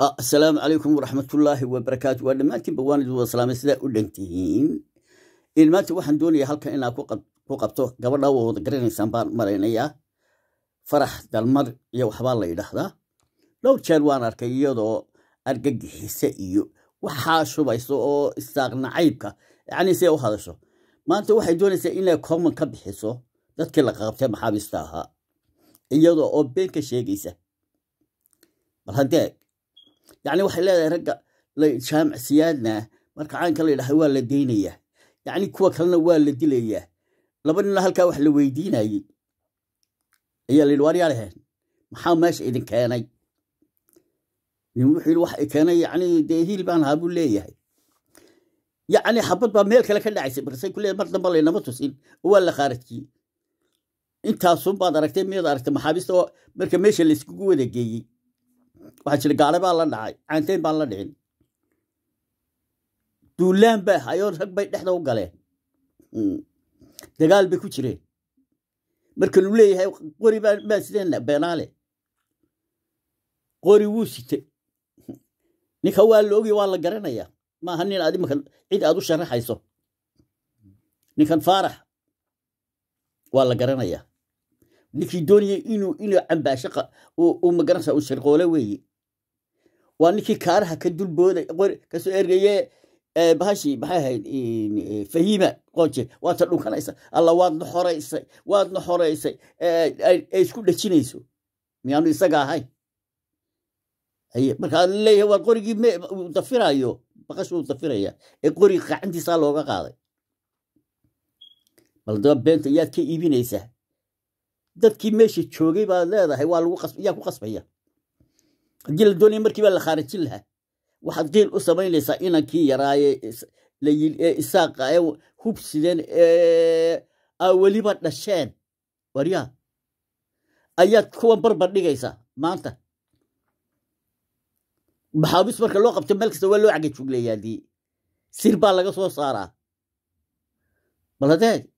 asalaamu calaykum waraxmatullaahi wabarakaatu waa dhammaantiinba waan idin wada salaamay sidaa u dhantihiin in maanta waxaan doonayaa halkan inaa ku qabto gabadha waa wada garanaysaan baan maraynayaa farax dalmar iyo waxbaa la yidhaahdaa dhowr jeer waan arkay iyadoo argagixisa iyo waxaa shubayso oo istaaqnacaybka yacnii siday u hadasho maanta waxay doonaysaa inay kooman ka bixiso dadkii la qabtay maxaabiista ahaa iyadoo oo beenka ka sheegaysa bal haddee yani waxay leedahay ragga la jaamic siyaadna marka caynka la yidhahda waa la daynaya yani kuwa kalena waa la dilayaa laba nina halkaa wax la weydiinayey ayaa la yidhi waaryaalaheen maxaa meesha idin keenay nin wuxuu yidhi wax keenay yani dee hiil baan lahaa buu leeyahay yacni xabad baa meel kale ka dhacaysay markasay ku leeyahay mar damba laynama tusin oo waa la khaaradkiyey intaasun baad aragtay miyaad aragtay maxaabiista oo marka meesha layskugu wada geeyey waxaa jira gaale baa la dhacay caanteyn baan la dhicin duulaan baa hayoon rag bay dhexda u galeen dagaal bay ku jireen marka lu leeyahay qori baan sideen beenaale qori wuu site ninka waa la ogi waa la garanaya maaha nin aad imaka cid aad u sharaxayso ninkan faarax waa la garanaya ninkii doonayay inuu inuu cambaashaqa uu magaranaysa uu sharqoole weeye waa ninkii kaaraha ka dulbooday kasoo ergaye bahashi maxay ahayd fahiima qooje waata dhunkanaysa alla waadna xoraysay waadna xoraysay ay isku dhejinayso miyaanu isaga ahay marka leeyahay waa qorigii uu dafirayo baqashu uu dafiraya ee qorig gacantiisaa looga qaaday bal daba beenta yaad ka iibinaysaa dadkii meesha joogay baa leedahay yaa ku qasbaya haddii la doonaya baa la khaarijin lahaa waxaad qiil u samaynaysaa inankii yaraaye ee isaaqa ah, ee hubsideen ee aa weliba dhasheen waryaa ayaad kuwan barbar dhigaysaa maanta maxaabis marka loo qabto meel kasta waa loo cagajugleeyaa dii sir baa laga soo saaraa bal hadee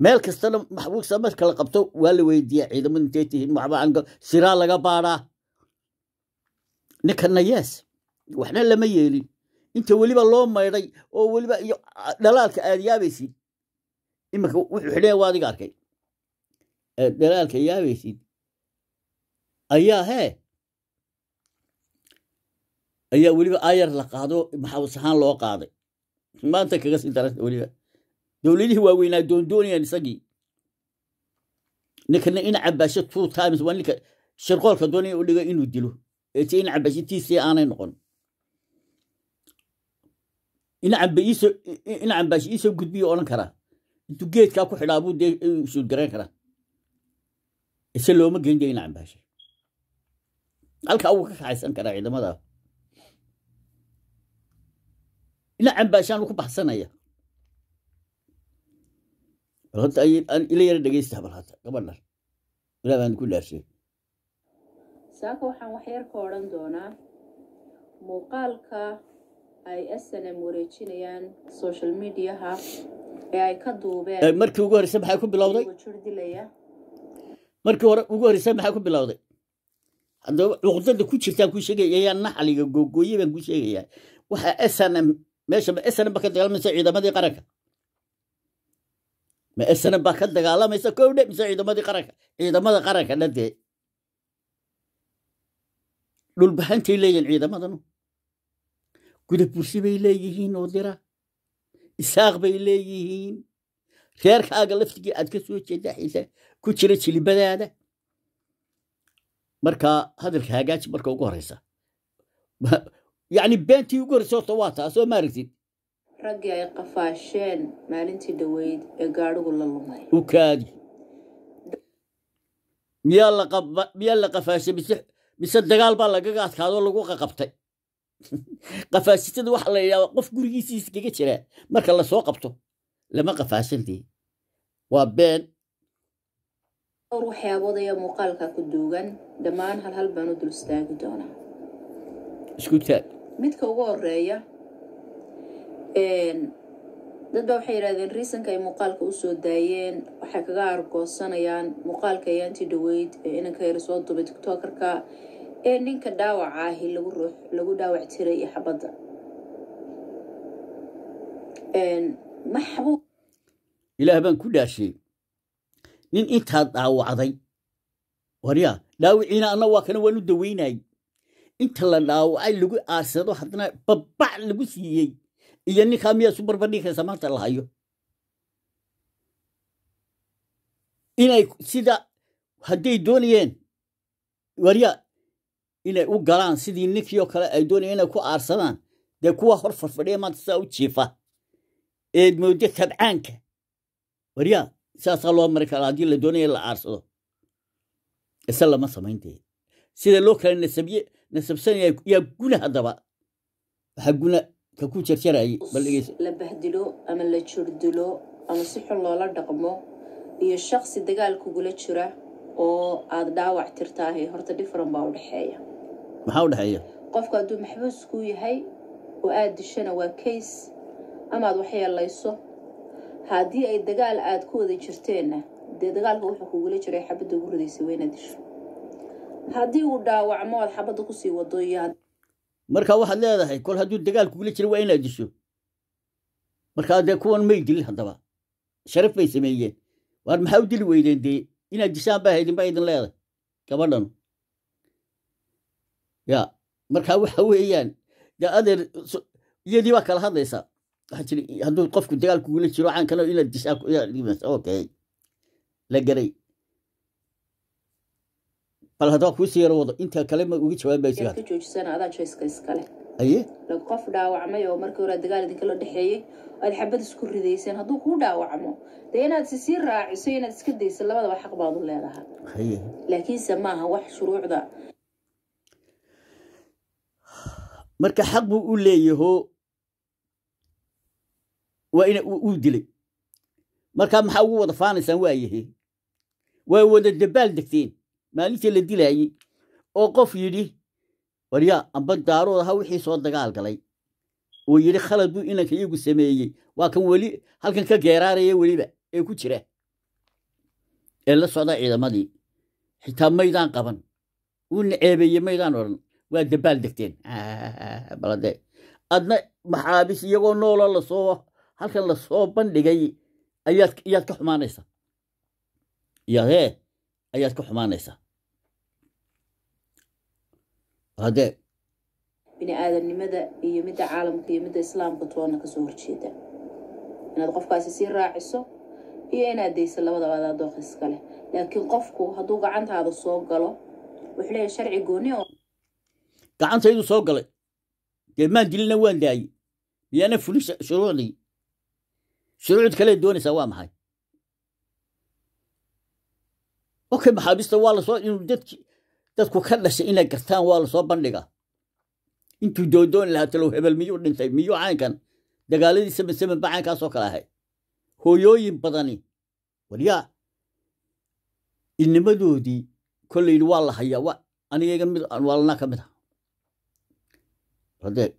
meel kastana maxbuusa marka la qabto waa la weydiiyaa ciidamadu intay tihiin waxba siraa laga baaraa ninka nayees waxna lama yeelin inta weliba loo maydhay oo weliba iyo dhalaalka aad yaabaysid imika wuxuu xidhaya waa adiga arkay dhalaalka yaabaysid ayaa hee ayaa weliba ayar la qaado maxaabus ahaan loo qaaday maanta kaga sii daranta weliba dowladihii waaweynaa doondoonayaan isagii ninkana ina cabaasho two times waa ninka shirqoolka doonaya u dhiga inuu dilo eete ina cabaashitiisii aanay noqon ina cambaasho iisoo gudbiyo odhan karaa intuu geedkaa ku xidhaa buu dee suudgarayn karaa ise looma gelin dee ina cambaasho halkaa wuu ka kaxaysan karaa ciidamada ina cambaashaanu ku baxsanaya ila yara dhegeysta bal hata gabadhan saaka waxaan waxyar ka odhan doonaa muuqaalka ay snm wareejinayaan social mediaha ee ay ka duubeen eh, markii ugu horreysay maxay ku bilowday markii hore ugu horreysay maxay ku bilowday haddaba cuqdada ku jirtaan ku sheegaya ayaan naxaliga googooye baan ku sheegayaa waxaa snm meesha snm ba ka dagaalmaysa ciidamadii qaranka ma esanan baa ka dagaalamaysa kow dhe mise ciidamadii qaranka ciidamada qaranka dhan dhulbahantay leeyihin ciidamadanu gudabursi bay leeyihiin oo dira isaaq bay leeyihiin reerkaaga laftigii aad ka soo jeedaxaysa ku jira jilibadaada marka hadalka hagaaji marka ugu horeysa yani beentii ugu horeysa horta waa taas oo maaragtid raggii ay qafaasheen maalintii dhoweyd ee gaadhigu la lumay ukaadi miyaa la qafaashay mise dagaal baa lagaga adkaadoo lagu qaqabtay qafaashitada waxa la yidhahdaa qof gurigiisii iskaga jiraa marka lasoo qabto lama qafaashantee waa been dhowr waxyaabood ayaa muuqaalkaa ku duugan dhammaan hal hal baanu dul istaagi doonaa isku taag midka ugu horeeya dad baa waxay yidhahdeen riisanka ay muuqaalka usoo daayeen waxay kaga argoosanayaan muuqaalka ayaantii dhaweyd ee inanka yar soo dubay tictookarka ee ninka dhaawaca ahi lagu dhaawac tiray iyo xabadda ilaah baan ku dhaashey nin intaad dhaawacday warya dhaawiciina anna waa kana waanu daweynay inta la dhaawacay lagu aasado haddana babbac lagu siiyey iyo ninkaa miyaa su barbardhigkaysa maanta la hayo e inay sida hadday doonayeen warya inay u galaan sidii ninkii oo kale ay doonayen inay ku aarsadaan dee kuwa hor farfadhiya maanta sidaa u jiifa eed moodo tabcaanka waryaa saasaa loo mari karaa haddii la doonaya in la aarsado ise lama samayn dee sida loo kale nasabye nasabsanaya yaa guna haddaba waxaa guna kaku jarjarayay la bahdilo ama la jurdilo ama si xun loola dhaqmo iyo shaqsi dagaal kugula jira oo aad dhaawac tirtaahay horta dhifaran baa u maxaa u dhexeeya qofku hadduu maxbuuskuu yahay oo aada dishana waa kays amaad wax waxyeelayso haddii ay dagaal aad ku wada jirteenna dee dagaalka wuxuu kugula jiray xabadda ugu ridaysa waa disho haddii uu dhaawacmo aad xabadda kusii wado iyo marka waxaad leedahay kol hadduu dagaal kugula jiro waa inaad disho markaa dee kuwan may dilin haddaba sharaf bay sameeyeen waar maxaa u dili weydeen dee inaad dishaan baa haydin baa idin leedahay gabadhanu ya markaa waxa weeyaan dee adeer iyadii baa kala hadlaysaa waxaa jiri hadduu qofku dagaal kugula jiro caankana inaad dishaan okay la garay bal haddaa kuusii yaro wado intaa kale ma uga jawaabaysaye dhaawacmay oo markii hore dagaal idinkala dhexeeyey aad xabad isku ridayseen hadduu kuu dhaawacmo dee inaad sisii raaciso inaad iska daysa labadaba xaq baad u leedaha laakiinse maaha wax shuruucda marka xaq buu u leeyaho waa in uu dilay markaa maxaa ugu wada faanaysaan waayahe waa wada dabaal degteen maalintii la dilaayey oo qof yidhi warya amba daarood ahaa wixii soo dagaal galay oo yidhi khalad buu inanka iyagu sameeyey waa kan weli halkan ka geeraaraya weliba ee ku jira ee la socda ciidamadii xitaa maydaan qaban uu naceebeeyey maydaan odhan waa dabbaal degteen ah, balade adna maxaabis iyagoo nooloo lasoo halkan lasoo bandhigay ayaad ka xumaanaysaa yaadee ayaad ka xumaanaysaa hade bini aadamnimada iyo midda caalamka iyo midda islaamka toona kasoo horjeeda inaad qofkaasi sii raaciso iyo inaad daysa labadaba adaa dooq leh laakiin qofku hadduu gacantaada soo galo wuxuu leeyahay sharci gooni oo gacantaydu soo galay dee maan dilina waan daayey miyaana fulin shuruucdii shuruucd kaleed doonaysaa waa maxay okay maxaabiista waa lasoo inuu dadki dadku ka dhashay inay gartaan waa lasoo bandhiga intuu doodooni lahaa talow hebel miyuu dhintay miyuu caynkan dagaaladii samasemanba caynkaasoo kale ahay hooyooyin badani waryaa ilnimadoodii kolleyni waa la hayaa wa anigaygan mid waalnaa ka mid ah adeeg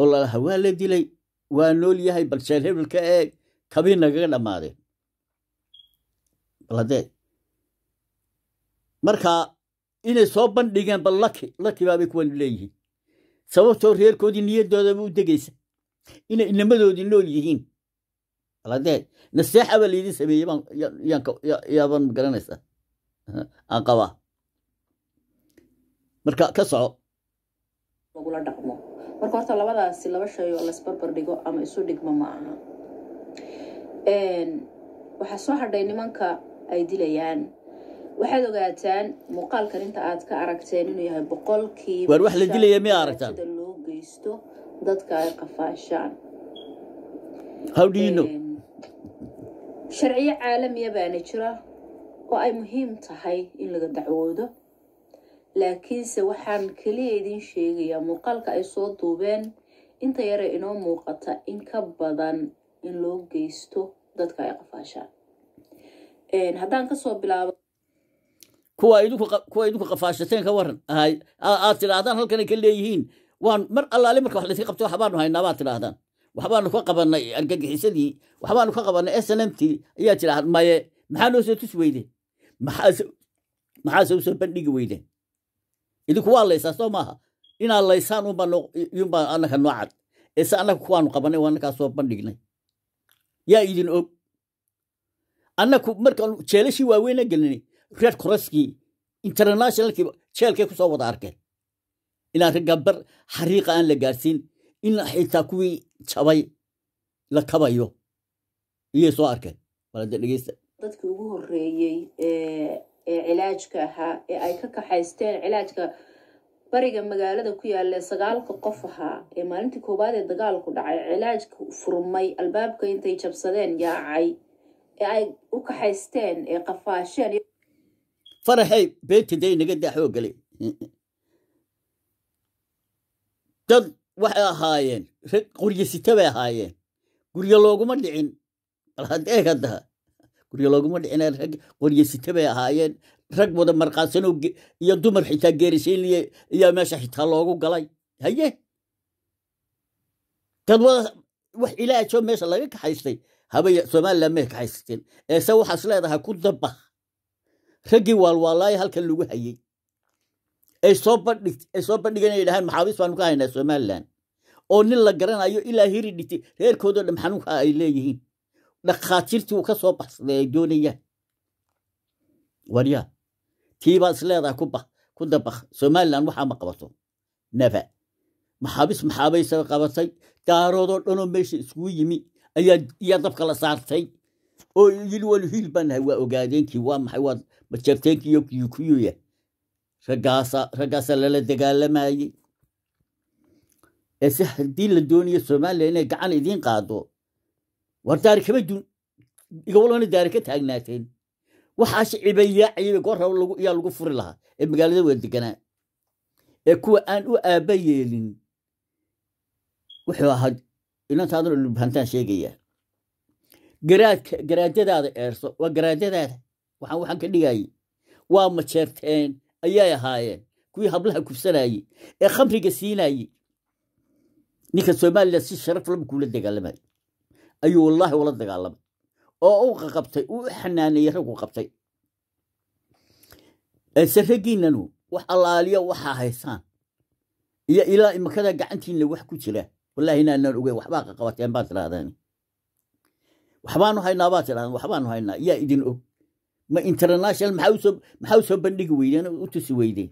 oo lalaha waa la dilay waa nool yahay bal hebelka hebel eeg kabii nagaga dhammaadeen baladeeg marka inay soo bandhigeen ba laki lakibaabay baabay kuwanu leeyihiin sababtoo reerkoodii niyadoodaba u degaysa inay inamadoodii nool yihiin dee naseexa baa laydin sameeyey yaaban magaranaysaa aan qabaa marka ka soco lagula dhaqmo marka horta labadaasi laba shay oo laisbarbar dhigo ama isu dhigmo ma aha waxaa soo hadhay nimanka ay dilayaan waxaad ogaataan muuqaalkan inta aad ka aragteen inuu yahay boqolkiiba wax la dilaya miyaa aragtaan loo geysto dadka ay qafaashaan how do you know sharciyo caalamiya baana jira oo ay muhiim tahay in laga dacwoodo laakiinse waxaan keliya idin sheegayaa muuqaalka ay soo duubeen inta yare inoo muuqata in ka badan in loo geysto dadka ay qafaashaan haddaan kasoo bilaabo kuwa idinku qafaashateen ka waran aad tidhaahdaan halkana ka leeyihiin waan mar allaali marka wax layska qabto waxbaanu haynaabaad tidhaahdaan waxbaanu ka qabanay argagixisadii waxbaanu ka qabannay s n m t ayaa tidhaahda maye maxaa noo soo tus weyde maxaase usoo bandhigi weyde idinku waa laysaa soo maaha inaad laysaan unbaa anaka noocad eese annaga kuwaanu qabanay waa annakaa soo bandhignay yaa idin og anaku markaan jeelashii waaweyna gelinay red koraskii internationalkii jeelkay kusoo wada arkeen inaan raggabar xariiqa aan la gaarsiin in xitaa kuwii jabay la kabayo iyay soo arkeen waladedhegeysta dadkii ugu horeeyey eh, ee cilaajka ahaa ee ay ka kaxaysteen cilaajka bariga magaalada ku yaalla sagaalka qof ahaa ee maalintii koowaad ee dagaalku dhacay cilaajka furmay albaabka intay jabsadeen yaacay ee ay u kaxaysteen ee qafaasheen faraxay beentida inaga daa dad waxay ahaayeen quryo bay ahaayeen guryo looguma dhicin bal had eeg haddaha guryo looguma dhicin rag quryo bay ahaayeen rag wada marqaansano iyo dumar xitaa geerisaynliye iyo meesha xitaa loogu galay haye dad wada wax ilaajo meesha laga kaxaystay habay somalilan may kaxaysateen eese waxaas leedahay ku daba raggii waalwaalaaya halkan lagu hayey ay soo bandhigan yidhahaan maxaabiis baanu ka haynaa somalilan oo nin la garanayo ilaa hiri dhigtay reerkoodoo dhan xanuunka ay leeyihiin dhakhaatiirtii uu ka soo baxsaday ay doonayaan warya tiibaa isleedaa ku dabakh somalilan waxaa ma qabato nafa maxaabiis maxaabaysay qabatay daaroodoo dhanoo meesha iskugu yimi ayaa dabka la saartay oo yil wal hiil baan nahay waa ogaadeenkii waa maxay waad majabteenkiiyo kiyukuyuya raggaasa raggaasa lala dagaalamayey ee se haddii la doonayo soomaaliya inay gacan idiin qaado war daari kama dun igawaloona daari ka taagnaateen waxaa shicibay yaacayayba goor rabo lagu yaa lagu furi lahaa ee magaalada waa deganaa ee kuwa aan u aaba yeelin wuxuu ahaa inantaadan ulbahantaan sheegayaa garaadka garaajadaada eerso waa garaajadaada waxaan waxaan ka dhigayay waa majeerteen ayay ahaayeen kuwii hablaha kufsanayey ee khamriga siinayey ninka somalilan si sharaf laba kuula dagaalamay ayuu wallaahi ula dagaalamay oo u qabtay uu u xanaanayey ragu qabtay se raggiinanu wax allaaliya waxaa haysaan iyo ilaa imakada gacantiina wax ku jira wallahi inaanaan ogeyn waxbaa qaqabateen baa tirahdeen waxbaanu haynaa baa tidhahdan waxbaanu haynaa yaa idin og ma international maxaa usoo bandhigi weydeen u tusi weydeen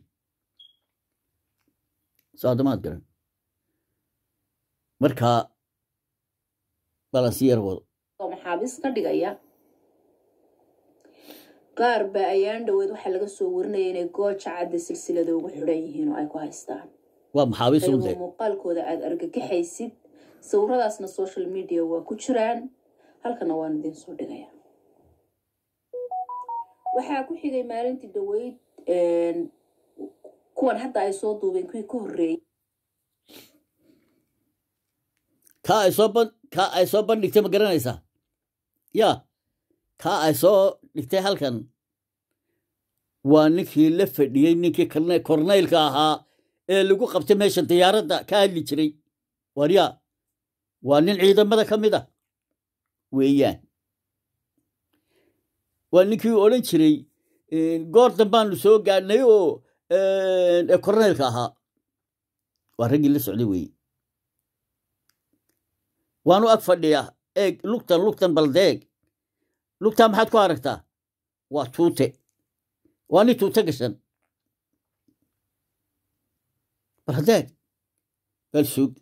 soadamaad garan markaa balansi yar wado maxaabiis ka dhigaya qaar baa ayaan dhoweed waxaa laga soo warinaya inay gooja cadda silsilada ugu xidhan yihiin oo ay ku haystaan waa maxaabiis muuqaalkooda aad argagaxaysid sawiradaasna social media waa ku jiraan halkana waan idiin soo dhigaya waxaa ku xigay maalintii daweyd kuwan hadda ay soo duubeen kuwii ka horreeyey ka ay soo ban ka ay soo bandhigtay ma garanaysaa ya ka ay soo dhigtay halkan waa ninkii la fadhiyey ninkii kornaylka ahaa ee lagu qabtay meesha diyaaradda ka hadli jiray waarya waa nin ciidamada ka mid a ah weeyaan waa ninkii odhan jiray goor dambaanu soo gaadhnay oo ee korneylka ahaa waa raggii la socday weeye waanu ag fadhiya eeg lugtan lugtan baldeeg lugtaa maxaad ku aragtaa waa tuute waa nin tuute gashan bal hadeeg bal sug